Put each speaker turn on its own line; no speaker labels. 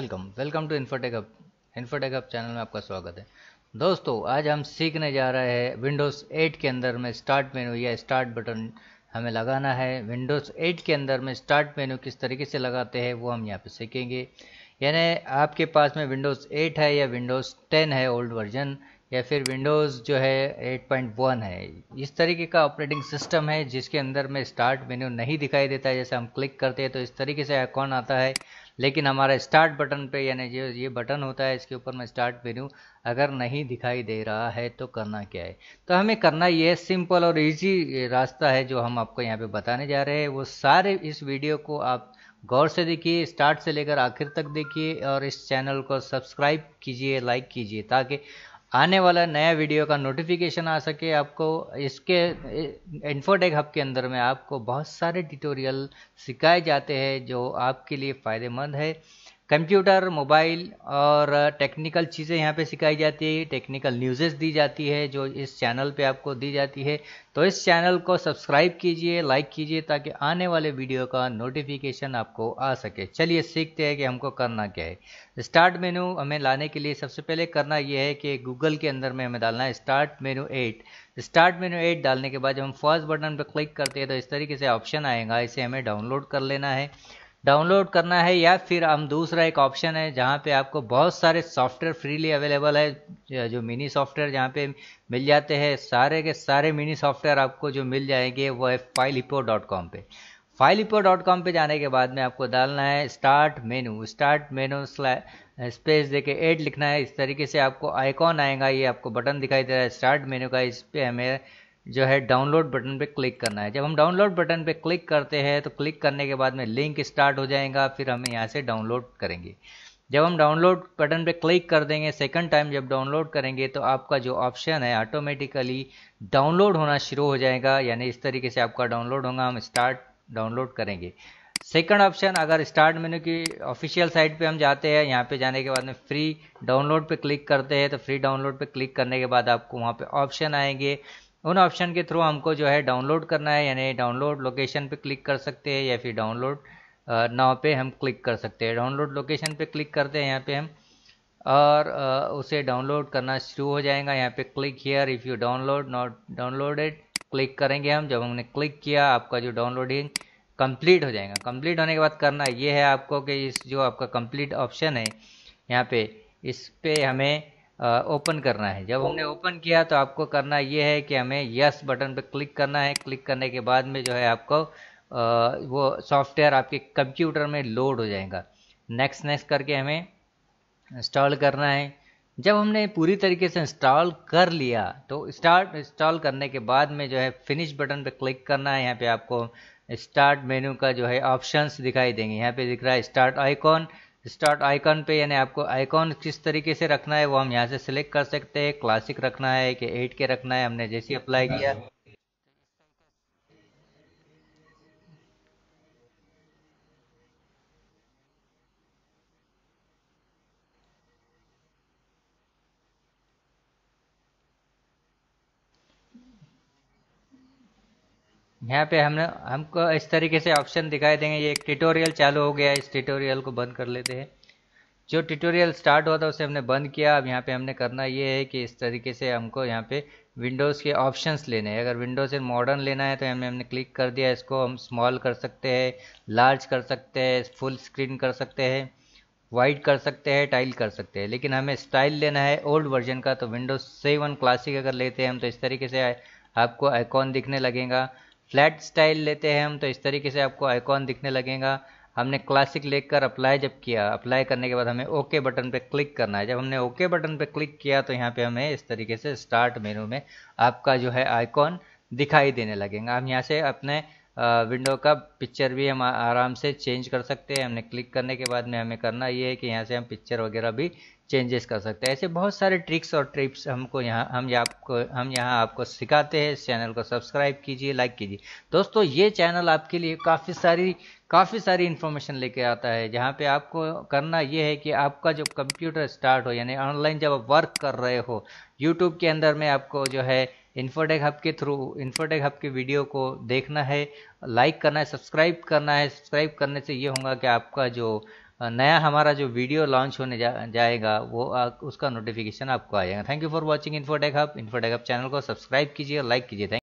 welcome welcome to Infotech up Infotech up channel में आपका स्वागत है दोस्तों आज हम सीखने जा रहे हैं विंडोज़ 8 के अंदर में स्टार्ट मेनू या स्टार्ट बटन हमें लगाना है विंडोज़ 8 के अंदर में स्टार्ट मेनू किस तरीके से लगाते हैं वो हम यहाँ पे सीखेंगे यानी आपके पास में विंडोज़ एट है या विंडोज़ टेन है ओल्ड वर्जन या फिर विंडोज़ जो है एट है इस तरीके का ऑपरेटिंग सिस्टम है जिसके अंदर में स्टार्ट मेन्यू नहीं दिखाई देता है जैसे हम क्लिक करते हैं तो इस तरीके से आइकॉन आता है लेकिन हमारा स्टार्ट बटन पे यानी जो ये बटन होता है इसके ऊपर मैं स्टार्ट मेन्यू अगर नहीं दिखाई दे रहा है तो करना क्या है तो हमें करना ये सिंपल और इजी रास्ता है जो हम आपको यहाँ पे बताने जा रहे हैं वो सारे इस वीडियो को आप गौर से देखिए स्टार्ट से लेकर आखिर तक देखिए और इस चैनल को सब्सक्राइब कीजिए लाइक कीजिए ताकि आने वाला नया वीडियो का नोटिफिकेशन आ सके आपको इसके इन्फोटेक हब के अंदर में आपको बहुत सारे ट्यूटोरियल सिखाए जाते हैं जो आपके लिए फ़ायदेमंद है कंप्यूटर मोबाइल और टेक्निकल चीज़ें यहाँ पे सिखाई जाती है टेक्निकल न्यूज़ेस दी जाती है जो इस चैनल पे आपको दी जाती है तो इस चैनल को सब्सक्राइब कीजिए लाइक कीजिए ताकि आने वाले वीडियो का नोटिफिकेशन आपको आ सके चलिए सीखते हैं कि हमको करना क्या है स्टार्ट मेनू हमें लाने के लिए सबसे पहले करना यह है कि गूगल के अंदर में हमें डालना है start menu eight start menu eight डालने के बाद जब हम फर्स्ट बटन पर क्लिक करते हैं तो इस तरीके से ऑप्शन आएगा इसे हमें डाउनलोड कर लेना है डाउनलोड करना है या फिर हम दूसरा एक ऑप्शन है जहाँ पे आपको बहुत सारे सॉफ्टवेयर फ्रीली अवेलेबल है जो मिनी सॉफ्टवेयर जहाँ पे मिल जाते हैं सारे के सारे मिनी सॉफ्टवेयर आपको जो मिल जाएंगे वो है फाइल हिपो डॉट कॉम पे हिपो डॉट कॉम पर जाने के बाद में आपको डालना है start menu start menu space देके एड लिखना है इस तरीके से आपको आइकॉन आएगा ये आपको बटन दिखाई दे रहा है स्टार्ट मेनू का इस पर हमें जो है डाउनलोड बटन पे क्लिक करना है जब हम डाउनलोड बटन पे क्लिक करते हैं तो क्लिक करने के बाद में लिंक स्टार्ट हो जाएगा फिर हम यहाँ से डाउनलोड करेंगे जब हम डाउनलोड बटन पे क्लिक कर देंगे सेकंड टाइम जब डाउनलोड करेंगे तो आपका जो ऑप्शन है ऑटोमेटिकली डाउनलोड होना शुरू हो जाएगा यानी इस तरीके से आपका डाउनलोड होगा हम स्टार्ट डाउनलोड करेंगे सेकंड ऑप्शन अगर स्टार्ट मेनू की ऑफिशियल साइट पे हम जाते हैं यहाँ पे जाने के बाद में फ्री डाउनलोड पे क्लिक करते हैं तो फ्री डाउनलोड पे क्लिक करने के बाद आपको वहाँ पे ऑप्शन आएंगे उन ऑप्शन के थ्रू हमको जो है डाउनलोड करना है यानी डाउनलोड लोकेशन पे क्लिक कर सकते हैं या फिर डाउनलोड नाव पे हम क्लिक कर सकते हैं डाउनलोड लोकेशन पे क्लिक करते हैं यहाँ पे हम और उसे डाउनलोड करना शुरू हो जाएगा यहाँ पे click here if you download not downloaded click करेंगे हम जब हमने क्लिक किया आपका जो डाउनलोडिंग कंप्लीट हो जाएगा कंप्लीट होने के बाद करना ये है आपको कि इस जो आपका कंप्लीट ऑप्शन है यहाँ पे इस पर हमें ओपन करना है जब हमने ओपन किया तो आपको करना ये है कि हमें यस बटन पर क्लिक करना है क्लिक करने के बाद में जो है आपको वो सॉफ्टवेयर आपके कंप्यूटर में लोड हो जाएगा नेक्स्ट नेक्स्ट करके हमें इंस्टॉल करना है जब हमने पूरी तरीके से इंस्टॉल कर लिया तो स्टार्ट इंस्टॉल करने के बाद में जो है फिनिश बटन पर क्लिक करना है यहाँ पे आपको स्टार्ट मेन्यू का जो है ऑप्शंस दिखाई देंगे यहाँ पे दिख रहा है स्टार्ट आइकॉन स्टार्ट आइकॉन पे यानी आपको आइकॉन किस तरीके से रखना है वो हम यहाँ से सिलेक्ट कर सकते हैं क्लासिक रखना है कि एट के रखना है हमने जैसे अप्लाई किया यहाँ पे हमने हमको इस तरीके से ऑप्शन दिखाई देंगे ये एक ट्यूटोरियल चालू हो गया है इस ट्यूटोरियल को बंद कर लेते हैं जो ट्यूटोरियल स्टार्ट हुआ था उसे हमने बंद किया अब यहाँ पे हमने करना ये है कि इस तरीके से हमको यहाँ पे विंडोज़ के ऑप्शंस लेने हैं अगर विंडोज़ से मॉडर्न लेना है तो हमें हमने क्लिक कर दिया इसको हम स्मॉल कर सकते हैं लार्ज कर सकते हैं फुल स्क्रीन कर सकते हैं वाइड कर सकते हैं टाइल कर सकते हैं लेकिन हमें स्टाइल लेना है ओल्ड वर्जन का तो विंडोज़ सेवन क्लासिक अगर लेते हैं हम तो इस तरीके से आपको आइकॉन दिखने लगेगा फ्लैट स्टाइल लेते हैं हम तो इस तरीके से आपको आइकॉन दिखने लगेगा हमने क्लासिक लेकर अप्लाई जब किया अप्लाई करने के बाद हमें ओके बटन पर क्लिक करना है जब हमने ओके बटन पर क्लिक किया तो यहाँ पे हमें इस तरीके से स्टार्ट मेनू में आपका जो है आइकॉन दिखाई देने लगेगा हम यहाँ से अपने विंडो का पिक्चर भी हम आराम से चेंज कर सकते हैं हमने क्लिक करने के बाद में हमें करना ये है कि यहाँ से हम पिक्चर वगैरह भी चेंजेस कर सकते हैं ऐसे बहुत सारे ट्रिक्स और ट्रिप्स हमको यहाँ हम आपको हम यहाँ आपको सिखाते हैं इस चैनल को सब्सक्राइब कीजिए लाइक कीजिए दोस्तों ये चैनल आपके लिए काफ़ी सारी काफ़ी सारी इन्फॉर्मेशन लेके आता है जहाँ पे आपको करना ये है कि आपका जो कंप्यूटर स्टार्ट हो यानी ऑनलाइन जब आप वर्क कर रहे हो यूट्यूब के अंदर में आपको जो है इन्फोटेक हब के थ्रू इन्फोटेक हब के वीडियो को देखना है लाइक करना है सब्सक्राइब करना है सब्सक्राइब करने से ये होगा कि आपका जो नया हमारा जो वीडियो लॉन्च होने जा, जाएगा वो आ, उसका नोटिफिकेशन आपको आ जाएगा thank you for watching Infotech hub Infotech hub channel को सब्सक्राइब कीजिए लाइक कीजिए